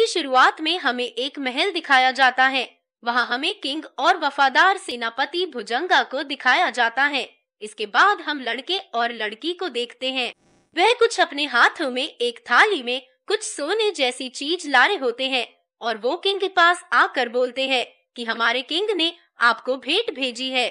की शुरुआत में हमें एक महल दिखाया जाता है वहाँ हमें किंग और वफादार सेनापति भुजंगा को दिखाया जाता है इसके बाद हम लड़के और लड़की को देखते हैं वह कुछ अपने हाथों में एक थाली में कुछ सोने जैसी चीज लारे होते हैं और वो किंग के पास आकर बोलते हैं कि हमारे किंग ने आपको भेंट भेजी है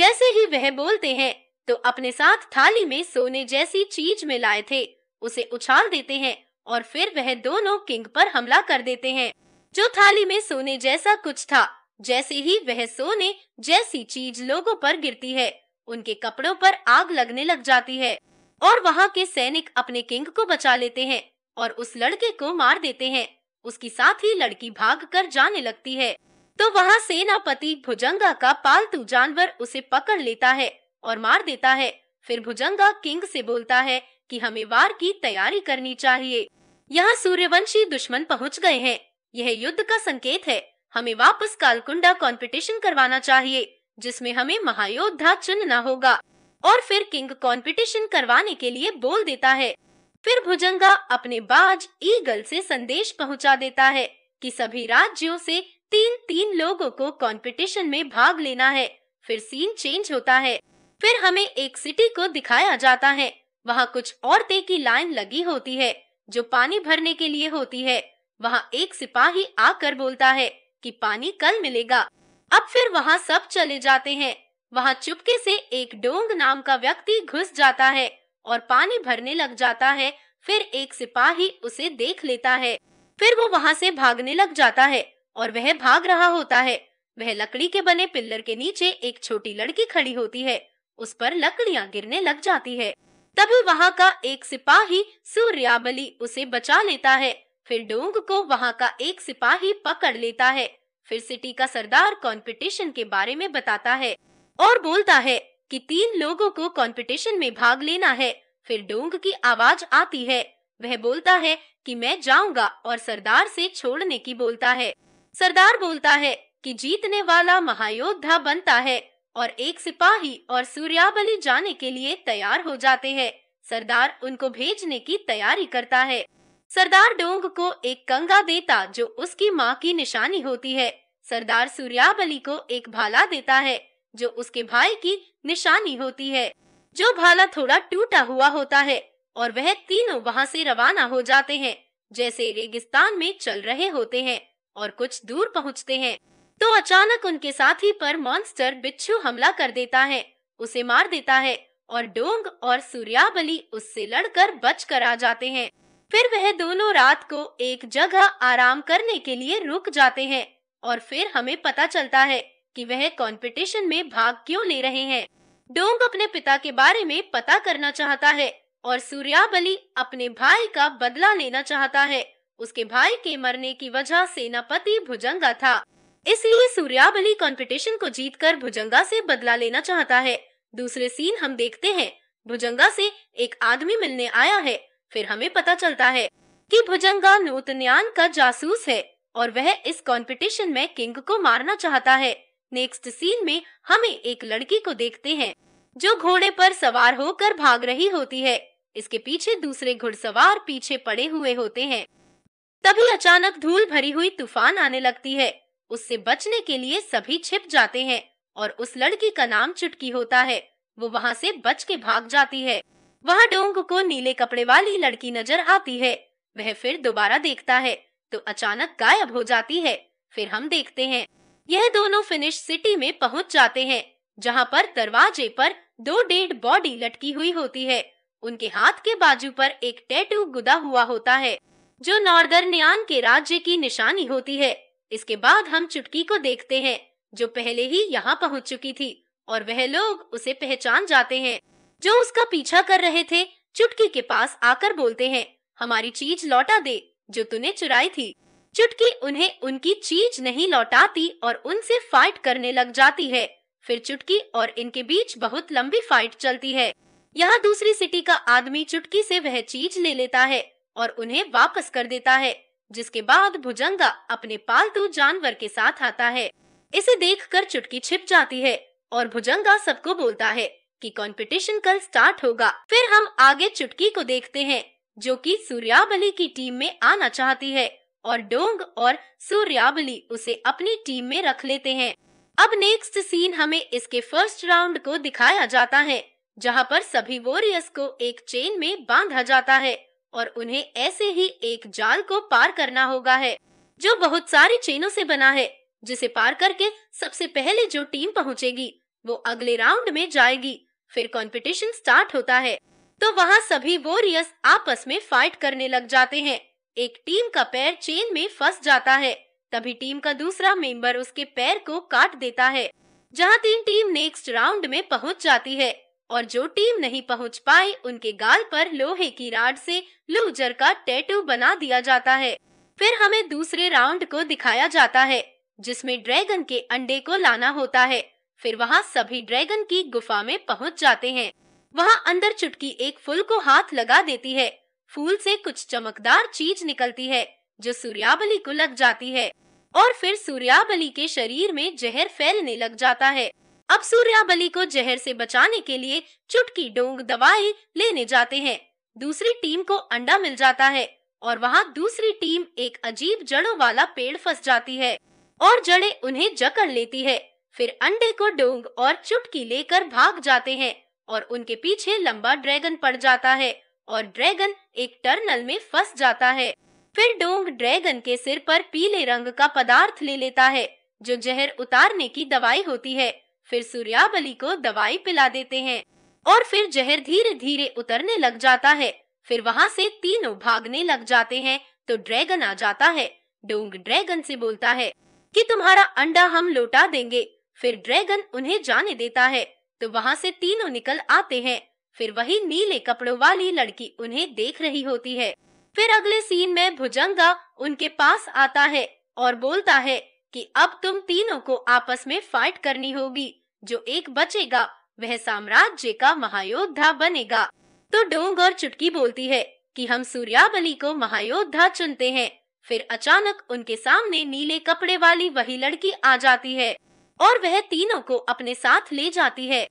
जैसे ही वह बोलते हैं तो अपने साथ थाली में सोने जैसी चीज में लाए थे उसे उछाल देते हैं और फिर वह दोनों किंग पर हमला कर देते हैं जो थाली में सोने जैसा कुछ था जैसे ही वह सोने जैसी चीज लोगों पर गिरती है उनके कपड़ों पर आग लगने लग जाती है और वहाँ के सैनिक अपने किंग को बचा लेते हैं और उस लड़के को मार देते हैं उसकी साथ ही लड़की भाग कर जाने लगती है तो वहाँ सेनापति भुजंगा का पालतू जानवर उसे पकड़ लेता है और मार देता है फिर भुजंगा किंग से बोलता है कि हमें वार की तैयारी करनी चाहिए यहाँ सूर्यवंशी दुश्मन पहुँच गए हैं यह युद्ध का संकेत है हमें वापस कालकुंडा कंपटीशन करवाना चाहिए जिसमें हमें महायोद्धा चुनना होगा और फिर किंग कंपटीशन करवाने के लिए बोल देता है फिर भुजंगा अपने बाज ईगल से संदेश पहुंचा देता है कि सभी राज्यों से तीन तीन लोगों को कंपटीशन में भाग लेना है फिर सीन चेंज होता है फिर हमें एक सिटी को दिखाया जाता है वहाँ कुछ औरतें की लाइन लगी होती है जो पानी भरने के लिए होती है वहाँ एक सिपाही आकर बोलता है कि पानी कल मिलेगा अब फिर वहाँ सब चले जाते हैं वहाँ चुपके से एक डोंग नाम का व्यक्ति घुस जाता है और पानी भरने लग जाता है फिर एक सिपाही उसे देख लेता है फिर वो वहाँ से भागने लग जाता है और वह भाग रहा होता है वह लकड़ी के बने पिल्लर के नीचे एक छोटी लड़की खड़ी होती है उस पर लकड़ियाँ गिरने लग जाती है तभी वहाँ का एक सिपाही सूर्याबली उसे बचा लेता है फिर डोंग को वहाँ का एक सिपाही पकड़ लेता है फिर सिटी का सरदार कंपटीशन के बारे में बताता है और बोलता है कि तीन लोगों को कंपटीशन में भाग लेना है फिर डोंग की आवाज आती है वह बोलता है कि मैं जाऊंगा और सरदार से छोड़ने की बोलता है सरदार बोलता है कि जीतने वाला महायोद्धा बनता है और एक सिपाही और सूर्याबली जाने के लिए तैयार हो जाते हैं सरदार उनको भेजने की तैयारी करता है सरदार डोंग को एक कंगा देता जो उसकी माँ की निशानी होती है सरदार सूर्याबली को एक भाला देता है जो उसके भाई की निशानी होती है जो भाला थोड़ा टूटा हुआ होता है और वह तीनों वहाँ से रवाना हो जाते हैं जैसे रेगिस्तान में चल रहे होते हैं और कुछ दूर पहुँचते हैं तो अचानक उनके साथी पर मॉन्स्टर बिच्छू हमला कर देता है उसे मार देता है और डोंग और सूर्याबली उससे लड़कर बच कर आ जाते हैं फिर वह दोनों रात को एक जगह आराम करने के लिए रुक जाते हैं और फिर हमें पता चलता है कि वह कंपटीशन में भाग क्यों ले रहे हैं डोंग अपने पिता के बारे में पता करना चाहता है और सूर्याबली अपने भाई का बदला लेना चाहता है उसके भाई के मरने की वजह सेनापति भुजंगा था सूर्या बली कॉम्पिटिशन को जीत कर भुजंगा से बदला लेना चाहता है दूसरे सीन हम देखते हैं भुजंगा से एक आदमी मिलने आया है फिर हमें पता चलता है कि भुजंगा नूतन्यान का जासूस है और वह इस कॉम्पिटिशन में किंग को मारना चाहता है नेक्स्ट सीन में हमें एक लड़की को देखते है जो घोड़े पर सवार होकर भाग रही होती है इसके पीछे दूसरे घुड़सवार पीछे पड़े हुए होते हैं तभी अचानक धूल भरी हुई तूफान आने लगती है उससे बचने के लिए सभी छिप जाते हैं और उस लड़की का नाम चुटकी होता है वो वहाँ से बच के भाग जाती है वहाँ डोंग को नीले कपड़े वाली लड़की नजर आती है वह फिर दोबारा देखता है तो अचानक गायब हो जाती है फिर हम देखते हैं यह दोनों फिनिश सिटी में पहुँच जाते हैं जहाँ पर दरवाजे पर दो डेड बॉडी लटकी हुई होती है उनके हाथ के बाजू पर एक टैटू गुदा हुआ होता है जो नॉर्दर्न के राज्य की निशानी होती है इसके बाद हम चुटकी को देखते हैं जो पहले ही यहाँ पहुँच चुकी थी और वह लोग उसे पहचान जाते हैं जो उसका पीछा कर रहे थे चुटकी के पास आकर बोलते हैं हमारी चीज लौटा दे जो तूने चुराई थी चुटकी उन्हें उनकी चीज नहीं लौटाती और उनसे फाइट करने लग जाती है फिर चुटकी और इनके बीच बहुत लंबी फाइट चलती है यहाँ दूसरी सिटी का आदमी चुटकी से वह चीज ले लेता है और उन्हें वापस कर देता है जिसके बाद भुजंगा अपने पालतू जानवर के साथ आता है इसे देखकर चुटकी छिप जाती है और भुजंगा सबको बोलता है कि कंपटीशन कल स्टार्ट होगा फिर हम आगे चुटकी को देखते हैं जो कि सूर्याबली की टीम में आना चाहती है और डोंग और सूर्याबली उसे अपनी टीम में रख लेते हैं अब नेक्स्ट सीन हमें इसके फर्स्ट राउंड को दिखाया जाता है जहाँ पर सभी वॉरियर्स को एक चेन में बांधा जाता है और उन्हें ऐसे ही एक जाल को पार करना होगा है जो बहुत सारी चेनों से बना है जिसे पार करके सबसे पहले जो टीम पहुंचेगी वो अगले राउंड में जाएगी फिर कंपटीशन स्टार्ट होता है तो वहाँ सभी वॉरियर्स आपस में फाइट करने लग जाते हैं एक टीम का पैर चेन में फंस जाता है तभी टीम का दूसरा मेंबर उसके पैर को काट देता है जहाँ तीन टीम नेक्स्ट राउंड में पहुँच जाती है और जो टीम नहीं पहुंच पाए उनके गाल पर लोहे की राड से लूजर का टैटू बना दिया जाता है फिर हमें दूसरे राउंड को दिखाया जाता है जिसमें ड्रैगन के अंडे को लाना होता है फिर वहाँ सभी ड्रैगन की गुफा में पहुँच जाते हैं वहाँ अंदर चुटकी एक फूल को हाथ लगा देती है फूल से कुछ चमकदार चीज निकलती है जो सूर्याबली को लग जाती है और फिर सूर्याबली के शरीर में जहर फैलने लग जाता है अब सूर्या बली को जहर से बचाने के लिए चुटकी डोंग दवाई लेने जाते हैं दूसरी टीम को अंडा मिल जाता है और वहाँ दूसरी टीम एक अजीब जड़ों वाला पेड़ फंस जाती है और जड़े उन्हें जकड़ लेती है फिर अंडे को डोंग और चुटकी लेकर भाग जाते हैं और उनके पीछे लंबा ड्रैगन पड़ जाता है और ड्रैगन एक टर्नल में फंस जाता है फिर डोंग ड्रैगन के सिर पर पीले रंग का पदार्थ ले लेता है जो जहर उतारने की दवाई होती है फिर सूर्याबली को दवाई पिला देते हैं और फिर जहर धीरे धीरे उतरने लग जाता है फिर वहाँ से तीनों भागने लग जाते हैं तो ड्रैगन आ जाता है डोंग ड्रैगन से बोलता है कि तुम्हारा अंडा हम लौटा देंगे फिर ड्रैगन उन्हें जाने देता है तो वहाँ से तीनों निकल आते हैं फिर वही नीले कपड़ों वाली लड़की उन्हें देख रही होती है फिर अगले सीन में भुजंगा उनके पास आता है और बोलता है कि अब तुम तीनों को आपस में फाइट करनी होगी जो एक बचेगा वह साम्राज्य का महायोद्धा बनेगा तो डोंग और चुटकी बोलती है कि हम सूर्याबली को महायोद्धा चुनते हैं फिर अचानक उनके सामने नीले कपड़े वाली वही लड़की आ जाती है और वह तीनों को अपने साथ ले जाती है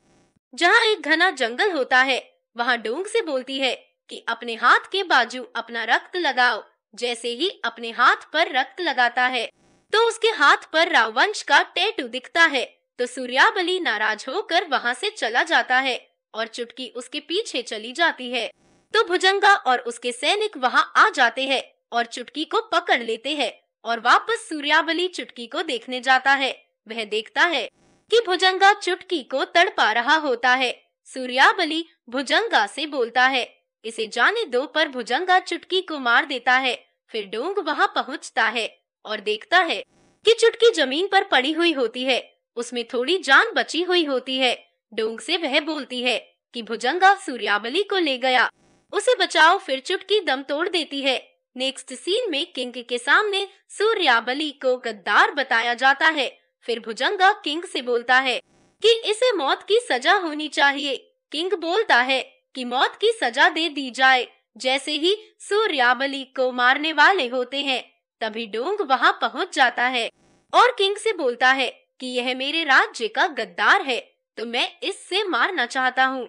जहाँ एक घना जंगल होता है वहाँ डोंग से बोलती है कि अपने हाथ के बाजू अपना रक्त लगाओ जैसे ही अपने हाथ पर रक्त लगाता है तो उसके हाथ पर रावंश का टैटू दिखता है तो सूर्याबली नाराज होकर वहाँ से चला जाता है और चुटकी उसके पीछे चली जाती है तो भुजंगा और उसके सैनिक वहाँ आ जाते हैं और चुटकी को पकड़ लेते हैं और वापस सूर्याबली चुटकी को देखने जाता है वह देखता है कि भुजंगा चुटकी को तड़पा रहा होता है सूर्याबली भुजंगा से बोलता है इसे जाने दो पर भुजंगा चुटकी को मार देता है फिर डोंग वहाँ पहुँचता है और देखता है कि चुटकी जमीन पर पड़ी हुई होती है उसमें थोड़ी जान बची हुई होती है डोंग से वह बोलती है कि भुजंगा सूर्यावली को ले गया उसे बचाओ फिर चुटकी दम तोड़ देती है नेक्स्ट सीन में किंग के सामने सूर्याबली को गद्दार बताया जाता है फिर भुजंगा किंग से बोलता है कि इसे मौत की सजा होनी चाहिए किंग बोलता है कि मौत की सजा दे दी जाए जैसे ही सूर्याबली को मारने वाले होते हैं तभी डोंग वहाँ पहुँच जाता है और किंग से बोलता है कि यह मेरे राज्य का गद्दार है तो मैं इससे मारना चाहता हूँ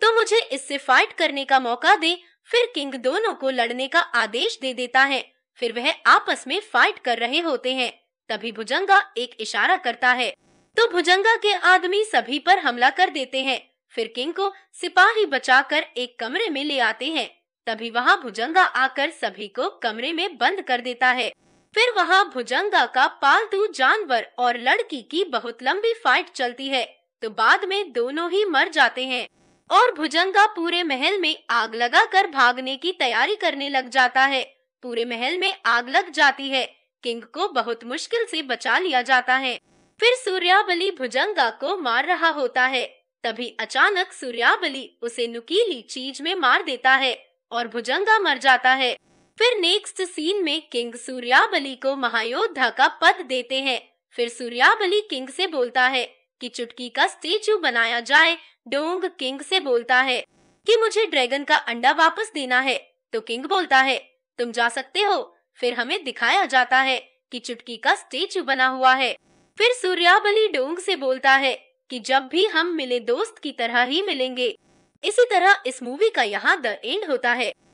तो मुझे इससे फाइट करने का मौका दे फिर किंग दोनों को लड़ने का आदेश दे देता है फिर वह आपस में फाइट कर रहे होते हैं तभी भुजंगा एक इशारा करता है तो भुजंगा के आदमी सभी पर हमला कर देते हैं फिर किंग को सिपाही बचाकर एक कमरे में ले आते हैं तभी वहाँ भुजंगा आकर सभी को कमरे में बंद कर देता है फिर वहाँ भुजंगा का पालतू जानवर और लड़की की बहुत लंबी फाइट चलती है तो बाद में दोनों ही मर जाते हैं और भुजंगा पूरे महल में आग लगाकर भागने की तैयारी करने लग जाता है पूरे महल में आग लग जाती है किंग को बहुत मुश्किल से बचा लिया जाता है फिर सूर्याबली भुजंगा को मार रहा होता है तभी अचानक सूर्याबली उसे नुकीली चीज में मार देता है और भुजंगा मर जाता है फिर नेक्स्ट सीन में किंग सूर्याबली को महायोद्धा का पद देते हैं फिर सूर्याबली किंग से बोलता है कि चुटकी का स्टेचू बनाया जाए डोंग किंग से बोलता है कि मुझे ड्रैगन का अंडा वापस देना है तो किंग बोलता है तुम जा सकते हो फिर हमें दिखाया जाता है कि चुटकी का स्टेचू बना हुआ है फिर सूर्याबली डोंग से बोलता है कि जब भी हम मिले दोस्त की तरह ही मिलेंगे इसी तरह इस मूवी का यहाँ द एंड होता है